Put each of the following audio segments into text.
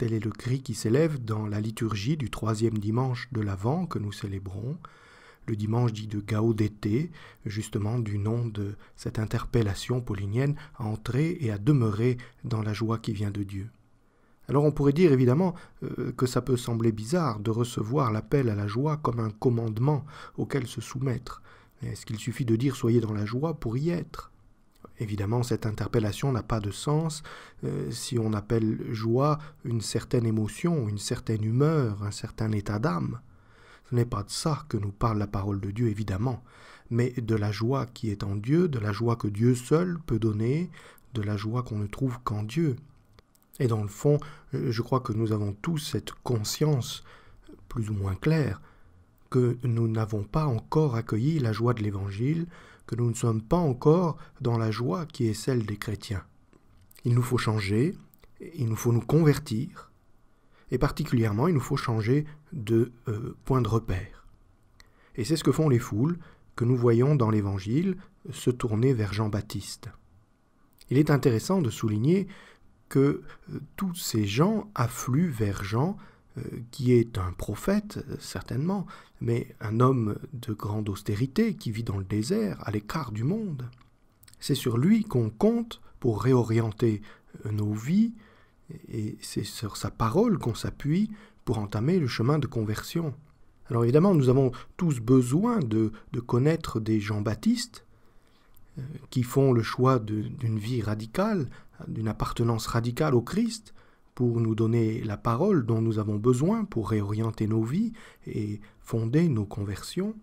Tel est le cri qui s'élève dans la liturgie du troisième dimanche de l'Avent que nous célébrons, le dimanche dit de d'été, justement du nom de cette interpellation paulinienne à entrer et à demeurer dans la joie qui vient de Dieu. Alors on pourrait dire évidemment euh, que ça peut sembler bizarre de recevoir l'appel à la joie comme un commandement auquel se soumettre. Est-ce qu'il suffit de dire soyez dans la joie pour y être Évidemment, cette interpellation n'a pas de sens euh, si on appelle joie une certaine émotion, une certaine humeur, un certain état d'âme. Ce n'est pas de ça que nous parle la parole de Dieu, évidemment, mais de la joie qui est en Dieu, de la joie que Dieu seul peut donner, de la joie qu'on ne trouve qu'en Dieu. Et dans le fond, euh, je crois que nous avons tous cette conscience, plus ou moins claire, que nous n'avons pas encore accueilli la joie de l'Évangile, nous ne sommes pas encore dans la joie qui est celle des chrétiens. Il nous faut changer, il nous faut nous convertir, et particulièrement il nous faut changer de euh, point de repère. Et c'est ce que font les foules que nous voyons dans l'Évangile se tourner vers Jean-Baptiste. Il est intéressant de souligner que euh, tous ces gens affluent vers Jean euh, qui est un prophète, euh, certainement, mais un homme de grande austérité qui vit dans le désert, à l'écart du monde. C'est sur lui qu'on compte pour réorienter euh, nos vies, et c'est sur sa parole qu'on s'appuie pour entamer le chemin de conversion. Alors évidemment, nous avons tous besoin de, connaître des jean baptistes qui font le choix d'une vie radicale, d'une appartenance radicale au Christ, pour nous donner la parole dont nous avons besoin pour réorienter nos vies et fonder nos conversions.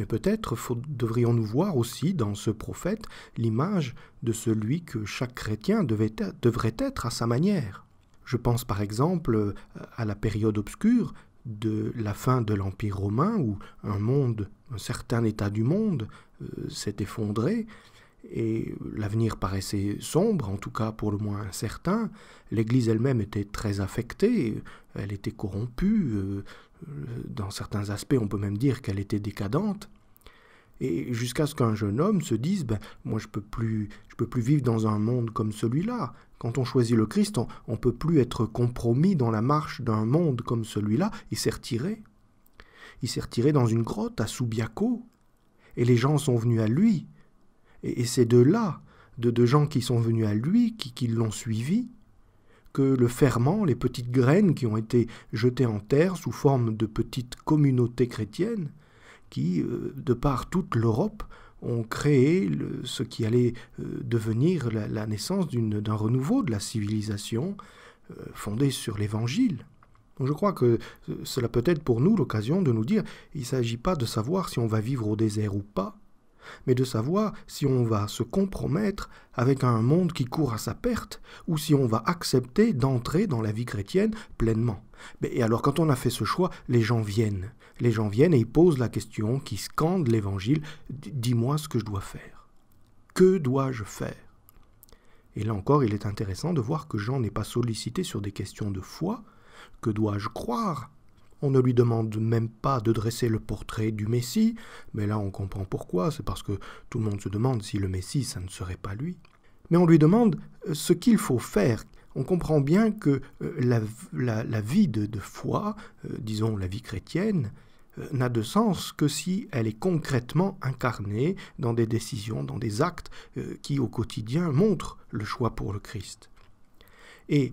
Mais peut-être devrions-nous voir aussi dans ce prophète l'image de celui que chaque chrétien devrait être à sa manière. Je pense par exemple euh, à la période obscure de la fin de l'Empire romain où un monde, un certain état du monde euh, s'est effondré et l'avenir paraissait sombre, en tout cas pour le moins incertain. L'Église elle-même était très affectée, elle était corrompue, euh, dans certains aspects on peut même dire qu'elle était décadente. Et jusqu'à ce qu'un jeune homme se dise ben, Moi, je ne peux, plus, peux plus vivre dans un monde comme celui-là. Quand on choisit le Christ, on ne peut plus être compromis dans la marche d'un monde comme celui-là. Il s'est retiré. Il s'est retiré dans une grotte à Subiaco. Et les gens sont venus à lui et, c'est de là, de, gens qui sont venus à lui, qui, l'ont suivi, que le ferment, les petites graines qui ont été jetées en terre sous forme de petites communautés chrétiennes, qui, euh, de par toute l'Europe, ont créé ce qui allait euh, devenir la, naissance d'un renouveau de la civilisation euh, fondée sur l'Évangile. Je crois que cela peut être pour nous l'occasion de nous dire, il ne s'agit pas de savoir si on va vivre au désert ou pas, mais de savoir si on va se compromettre avec un monde qui court à sa perte ou si on va accepter d'entrer dans la vie chrétienne pleinement. Et alors quand on a fait ce choix, les gens viennent. Les gens viennent et ils posent la question qui scande l'évangile, dis-moi ce que je dois faire. Que dois-je faire Et là encore, il est intéressant de voir que Jean n'est pas sollicité sur des questions de foi. Que dois-je croire on ne lui demande même pas de dresser le portrait du Messie, mais là on comprend pourquoi, c'est parce que tout le monde se demande si le Messie, ça ne serait pas lui. Mais on lui demande euh, ce qu'il faut faire. On comprend bien que euh, la, vie de, foi, euh, disons la vie chrétienne, n'a de sens que si elle est concrètement incarnée dans des décisions, dans des actes qui au quotidien montrent le choix pour le Christ. Et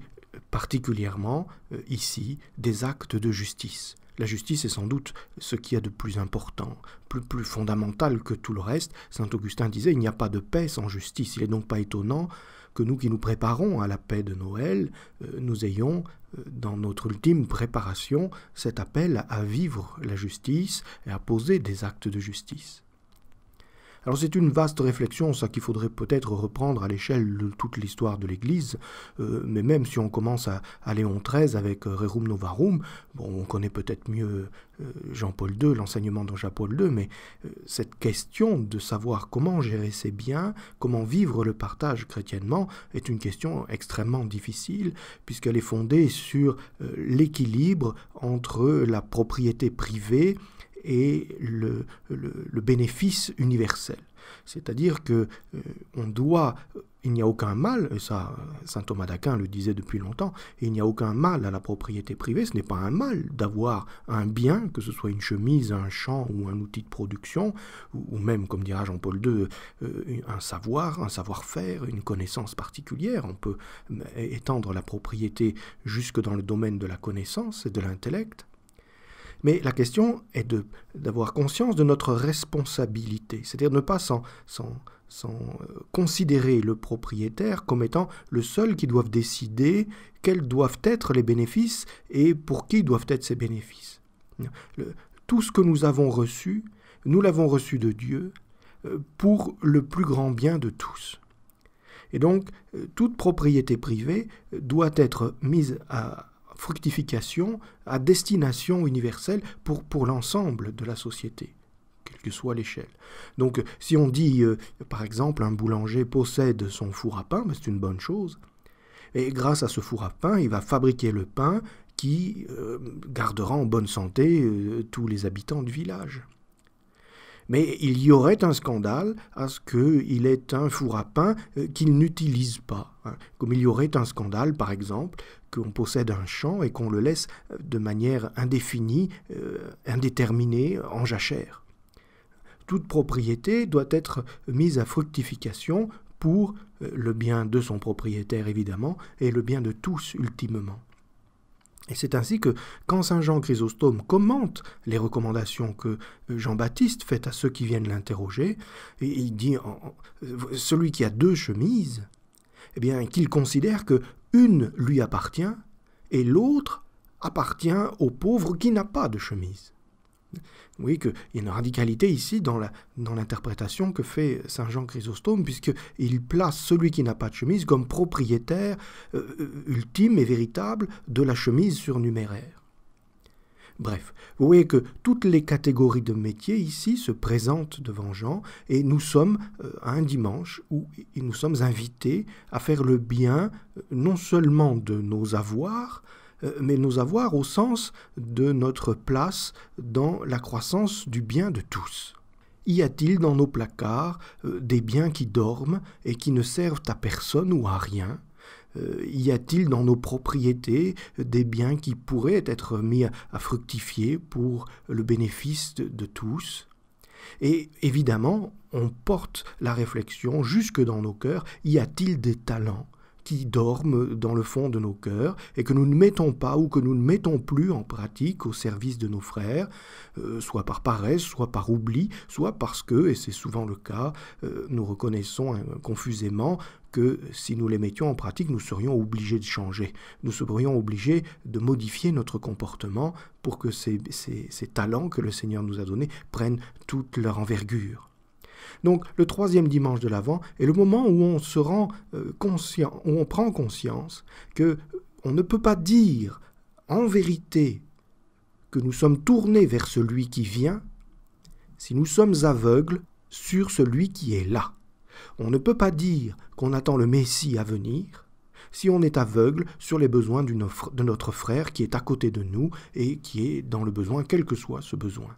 particulièrement euh, ici des actes de justice. La justice est sans doute ce qu'il y a de plus important, plus, plus fondamental que tout le reste. Saint Augustin disait Il n'y a pas de paix sans justice. Il n'est donc pas étonnant que nous qui nous préparons à la paix de Noël, euh, nous ayons euh, dans notre ultime préparation cet appel à vivre la justice et à poser des actes de justice. Alors c'est une vaste réflexion, ça qu'il faudrait peut-être reprendre à l'échelle de toute l'histoire de l'Église, euh, mais même si on commence à, Léon XIII avec euh, Rerum Novarum, bon, on connaît peut-être mieux euh, Jean-Paul II, l'enseignement de Jean-Paul II, mais cette question de savoir comment gérer ses biens, comment vivre le partage chrétiennement, est une question extrêmement difficile, puisqu'elle est fondée sur l'équilibre entre la propriété privée, et le, bénéfice universel. C'est-à-dire que euh, on doit, il n'y a aucun mal, ça saint Thomas d'Aquin le disait depuis longtemps, il n'y a aucun mal à la propriété privée, ce n'est pas un mal d'avoir un bien, que ce soit une chemise, un champ ou un outil de production, ou, même, comme dira Jean-Paul II, euh, un savoir, un savoir-faire, une connaissance particulière. On peut euh, étendre la propriété jusque dans le domaine de la connaissance et de l'intellect. Mais la question est de d'avoir conscience de notre responsabilité, c'est-à-dire ne pas s'en euh, considérer le propriétaire comme étant le seul qui doit décider quels doivent être les bénéfices et pour qui doivent être ces bénéfices. tout ce que nous avons reçu, nous l'avons reçu de Dieu euh, pour le plus grand bien de tous. Et donc, euh, toute propriété privée doit être mise à, fructification à destination universelle pour, pour l'ensemble de la société quelle que soit l'échelle. Donc si on dit, euh, par exemple, un boulanger possède son four à pain, ben, c'est une bonne chose. Et grâce à ce four à pain, il va fabriquer le pain qui euh, gardera en bonne santé euh, tous les habitants du village. Mais il y aurait un scandale à ce qu'il ait un four à pain qu'il n'utilise pas. Hein. Comme il y aurait un scandale, par exemple, qu'on possède un champ et qu'on le laisse euh, de manière indéfinie, euh, indéterminée, en jachère. Toute propriété doit être mise à fructification pour euh, le bien de son propriétaire évidemment et le bien de tous ultimement. Et c'est ainsi que quand Saint Jean Chrysostome commente les recommandations que Jean-Baptiste fait à ceux qui viennent l'interroger, il dit celui qui a deux chemises, eh bien qu'il considère que une lui appartient et l'autre appartient au pauvre qui n'a pas de chemise. Vous voyez qu'il y a une radicalité ici dans l'interprétation que fait Saint Jean Chrysostome, puisqu'il place celui qui n'a pas de chemise comme propriétaire euh, euh, ultime et véritable de la chemise surnuméraire. Bref, vous voyez que toutes les catégories de métiers ici se présentent devant Jean et nous sommes euh, un dimanche où nous sommes invités à faire le bien euh, non seulement de nos avoirs, euh, mais nos avoirs au sens de notre place dans la croissance du bien de tous. Y a-t-il dans nos placards des biens qui dorment et qui ne servent à personne ou à rien euh, y a-t-il dans nos propriétés euh, des biens qui pourraient être mis à, fructifier pour le bénéfice de, tous et évidemment, on porte la réflexion jusque dans nos cœurs. Y a-t-il des talents qui dorment dans le fond de nos cœurs et que nous ne mettons pas ou que nous ne mettons plus en pratique au service de nos frères, euh, soit par paresse, soit par oubli, soit parce que, et c'est souvent le cas, nous reconnaissons hein, confusément que si nous les mettions en pratique, nous serions obligés de changer. Nous serions obligés de modifier notre comportement pour que ces, talents que le Seigneur nous a donnés prennent toute leur envergure. Donc le troisième dimanche de l'Avent est le moment où on se rend euh, conscient, on prend conscience que on ne peut pas dire en vérité que nous sommes tournés vers celui qui vient si nous sommes aveugles sur celui qui est là. On ne peut pas dire qu'on attend le Messie à venir si on est aveugle sur les besoins de notre frère qui est à côté de nous et qui est dans le besoin, quel que soit ce besoin.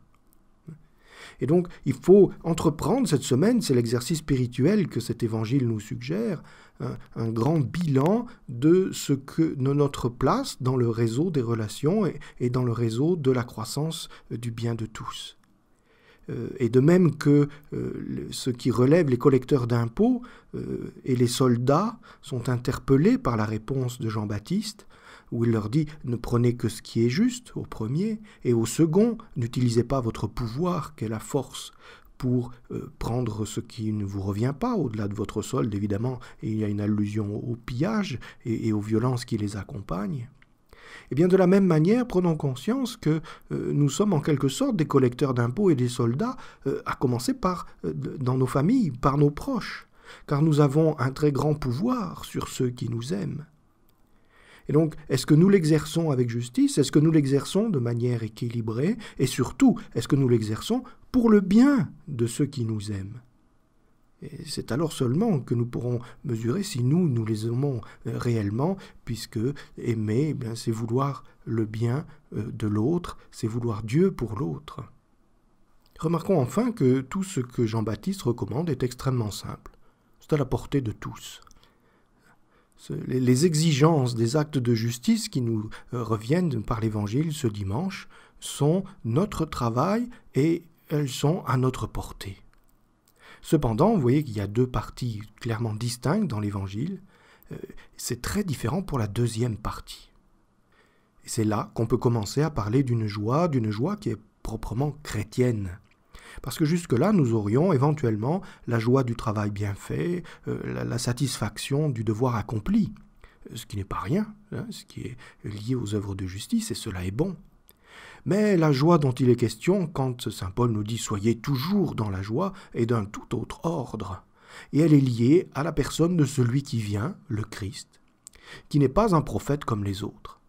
Et donc, il faut entreprendre cette semaine, c'est l'exercice spirituel que cet évangile nous suggère, un, grand bilan de ce que notre place dans le réseau des relations et dans le réseau de la croissance euh, du bien de tous. Euh, et de même que euh, ce qui relève les collecteurs d'impôts euh, et les soldats sont interpellés par la réponse de Jean-Baptiste, où il leur dit ne prenez que ce qui est juste au premier, et au second n'utilisez pas votre pouvoir qu'est la force pour prendre ce qui ne vous revient pas au-delà de votre solde, évidemment, et il y a une allusion au pillage et aux violences qui les accompagnent. Et eh bien, de la même manière, prenons conscience que euh, nous sommes en quelque sorte des collecteurs d'impôts et des soldats, euh, à commencer par euh, dans nos familles, par nos proches, car nous avons un très grand pouvoir sur ceux qui nous aiment. Et donc, est-ce que nous l'exerçons avec justice Est-ce que nous l'exerçons de manière équilibrée Et surtout, est-ce que nous l'exerçons pour le bien de ceux qui nous aiment c'est alors seulement que nous pourrons mesurer si nous, nous les aimons euh, réellement, puisque aimer, eh bien, c'est vouloir le bien euh, de l'autre, c'est vouloir Dieu pour l'autre. Remarquons enfin que tout ce que Jean-Baptiste recommande est extrêmement simple. C'est à la portée de tous. Les exigences des actes de justice qui nous euh, reviennent par l'Évangile ce dimanche sont notre travail et elles sont à notre portée. Cependant, vous voyez qu'il y a deux parties clairement distinctes dans l'évangile. Euh, c'est très différent pour la deuxième partie. Et c'est là qu'on peut commencer à parler d'une joie, d'une joie qui est proprement chrétienne. Parce que jusque-là, nous aurions éventuellement la joie du travail bien fait, euh, la satisfaction du devoir accompli, euh, ce qui n'est pas rien, hein, ce qui est lié aux œuvres de justice, et cela est bon. Mais la joie dont il est question, quand Saint Paul nous dit Soyez toujours dans la joie, est d'un tout autre ordre, et elle est liée à la personne de celui qui vient, le Christ, qui n'est pas un prophète comme les autres.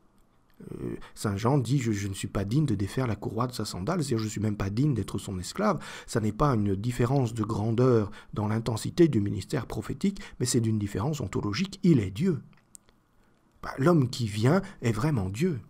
Euh, Saint Jean dit je, ne suis pas digne de défaire la courroie de sa sandale, c'est-à-dire je ne suis même pas digne d'être son esclave. Ça n'est pas une différence de grandeur dans l'intensité du ministère prophétique, mais c'est d'une différence ontologique. Il est Dieu. Bah, l'homme qui vient est vraiment Dieu.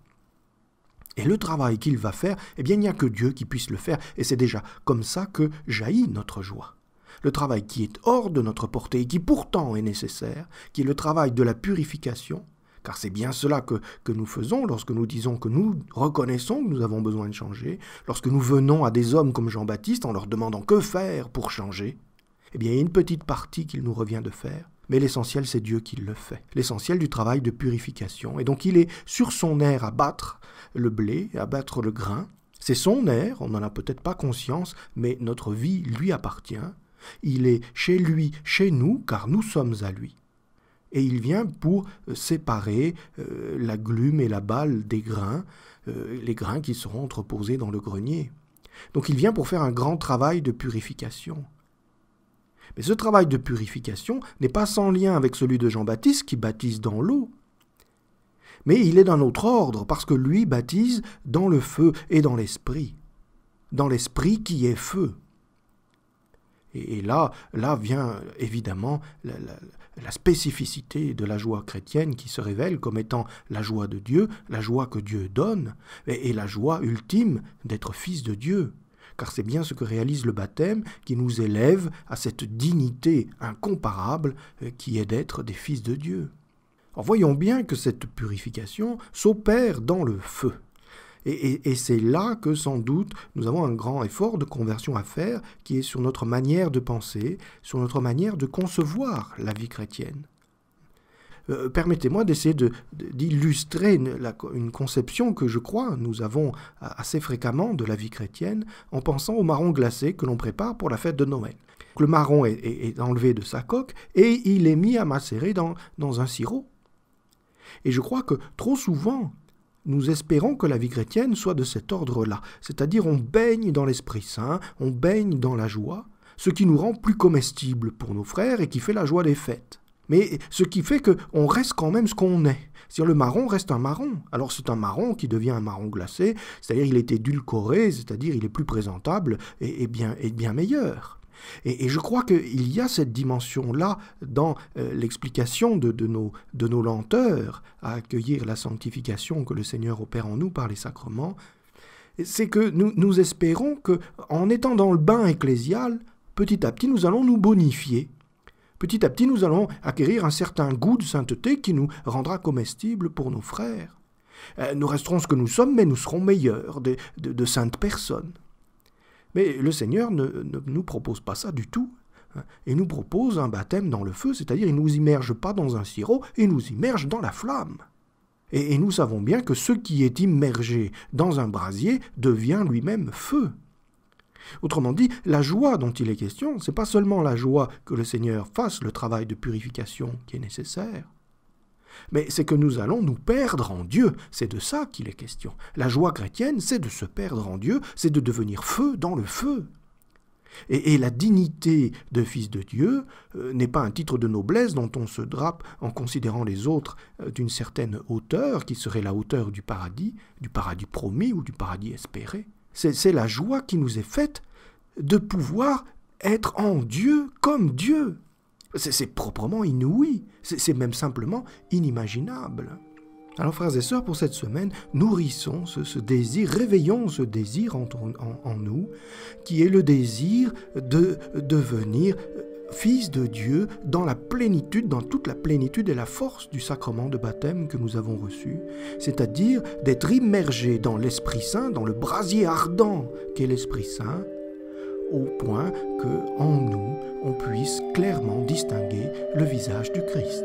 Et le travail qu'il va faire, eh bien, il n'y a que Dieu qui puisse le faire, et c'est déjà comme ça que jaillit notre joie. Le travail qui est hors de notre portée et qui pourtant est nécessaire, qui est le travail de la purification, car c'est bien cela que, que, nous faisons lorsque nous disons que nous reconnaissons que nous avons besoin de changer, lorsque nous venons à des hommes comme Jean-Baptiste en leur demandant que faire pour changer, eh bien il y a une petite partie qu'il nous revient de faire, mais l'essentiel, c'est Dieu qui le fait. L'essentiel du travail de purification. Et donc il est sur son air à battre le blé, à battre le grain. C'est son air, on n'en a peut-être pas conscience, mais notre vie lui appartient. Il est chez lui, chez nous, car nous sommes à lui. Et il vient pour euh, séparer euh, la glume et la balle des grains, euh, les grains qui seront entreposés dans le grenier. Donc il vient pour faire un grand travail de purification. Mais ce travail de purification n'est pas sans lien avec celui de Jean-Baptiste qui baptise dans l'eau. Mais il est d'un autre ordre, parce que lui baptise dans le feu et dans l'esprit, dans l'esprit qui est feu. Et, là, là vient évidemment la, spécificité de la joie chrétienne qui se révèle comme étant la joie de Dieu, la joie que Dieu donne, et la joie ultime d'être fils de Dieu car c'est bien ce que réalise le baptême qui nous élève à cette dignité incomparable euh, qui est d'être des fils de Dieu. En voyons bien que cette purification s'opère dans le feu. et c'est là que sans doute nous avons un grand effort de conversion à faire qui est sur notre manière de penser, sur notre manière de concevoir la vie chrétienne. Euh, permettez-moi d'essayer d'illustrer une, conception que je crois nous avons euh, assez fréquemment de la vie chrétienne en pensant au marron glacé que l'on prépare pour la fête de Noël. le marron est, enlevé de sa coque et il est mis à macérer dans, dans un sirop. Et je crois que trop souvent, nous espérons que la vie chrétienne soit de cet ordre-là, c'est-à-dire on baigne dans l'Esprit Saint, on baigne dans la joie, ce qui nous rend plus comestibles pour nos frères et qui fait la joie des fêtes. Mais ce qui fait qu'on reste quand même ce qu'on est. C'est-à-dire le marron reste un marron. Alors c'est un marron qui devient un marron glacé, c'est-à-dire il est édulcoré, c'est-à-dire il est plus présentable et, bien, et bien meilleur. Et, je crois qu'il y a cette dimension-là dans euh, l'explication de, de, nos, de nos lenteurs à accueillir la sanctification que le Seigneur opère en nous par les sacrements. C'est que nous, nous espérons que, en étant dans le bain ecclésial, petit à petit, nous allons nous bonifier Petit à petit, nous allons acquérir un certain goût de sainteté qui nous rendra comestibles pour nos frères. Euh, nous resterons ce que nous sommes, mais nous serons meilleurs, de, saintes personnes. Mais le Seigneur ne, nous propose pas ça du tout. Hein. Il nous propose un baptême dans le feu, c'est-à-dire il ne nous immerge pas dans un sirop, il nous immerge dans la flamme. et nous savons bien que ce qui est immergé dans un brasier devient lui-même feu. Autrement dit, la joie dont il est question, n'est pas seulement la joie que le Seigneur fasse le travail de purification qui est nécessaire, mais c'est que nous allons nous perdre en Dieu. C'est de ça qu'il est question. La joie chrétienne, c'est de se perdre en Dieu, c'est de devenir feu dans le feu. Et, la dignité de fils de Dieu euh, n'est pas un titre de noblesse dont on se drape en considérant les autres euh, d'une certaine hauteur, qui serait la hauteur du paradis, du paradis promis ou du paradis espéré. C'est la joie qui nous est faite de pouvoir être en Dieu comme Dieu. C'est proprement inouï, c'est même simplement inimaginable. Alors frères et sœurs, pour cette semaine, nourrissons ce, désir, réveillons ce désir en, nous, qui est le désir de devenir fils de Dieu dans la plénitude, dans toute la plénitude et la force du sacrement de baptême que nous avons reçu, c'est-à-dire d'être immergé dans l'Esprit Saint, dans le brasier ardent qu'est l'Esprit Saint, au point que en nous on puisse clairement distinguer le visage du Christ.